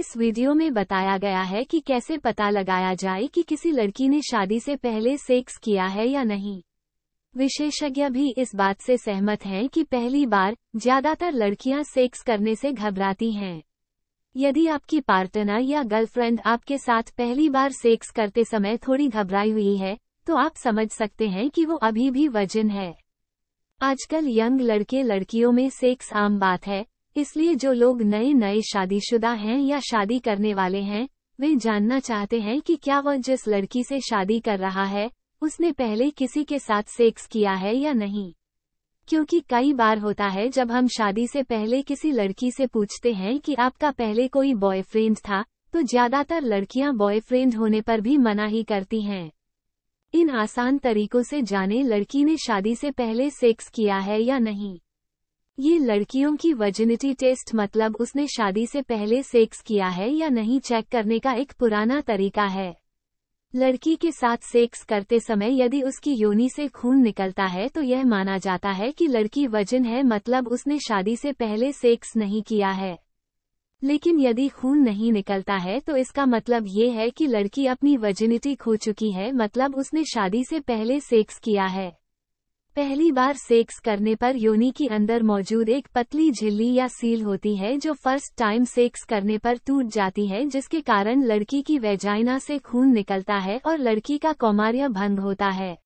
इस वीडियो में बताया गया है कि कैसे पता लगाया जाए कि किसी लड़की ने शादी से पहले सेक्स किया है या नहीं विशेषज्ञ भी इस बात से सहमत हैं कि पहली बार ज्यादातर लड़कियां सेक्स करने से घबराती हैं यदि आपकी पार्टनर या गर्लफ्रेंड आपके साथ पहली बार सेक्स करते समय थोड़ी घबराई हुई है तो आप समझ सकते हैं कि वो अभी भी वजन है आजकल यंग लड़के लड़कियों में सेक्स आम बात है इसलिए जो लोग नए नए शादीशुदा हैं या शादी करने वाले हैं वे जानना चाहते हैं कि क्या वह जिस लड़की से शादी कर रहा है उसने पहले किसी के साथ सेक्स किया है या नहीं क्योंकि कई बार होता है जब हम शादी से पहले किसी लड़की से पूछते हैं कि आपका पहले कोई बॉयफ्रेंड था तो ज्यादातर लड़कियां बॉयफ्रेंड होने पर भी मना ही करती हैं इन आसान तरीकों से जाने लड़की ने शादी से पहले सेक्स किया है या नहीं ये लड़कियों की वर्जिनिटी टेस्ट मतलब उसने शादी से पहले सेक्स किया है या नहीं चेक करने का एक पुराना तरीका है लड़की के साथ सेक्स करते समय यदि उसकी योनि से खून निकलता है तो यह माना जाता है कि लड़की वजन है मतलब उसने शादी से पहले सेक्स नहीं किया है लेकिन यदि खून नहीं निकलता है तो इसका मतलब ये है कि लड़की अपनी वर्जिनिटी खो चुकी है मतलब उसने शादी से पहले सेक्स किया है पहली बार सेक्स करने पर योनि के अंदर मौजूद एक पतली झिल्ली या सील होती है जो फर्स्ट टाइम सेक्स करने पर टूट जाती है जिसके कारण लड़की की वेजाइना से खून निकलता है और लड़की का कौमार्य भंग होता है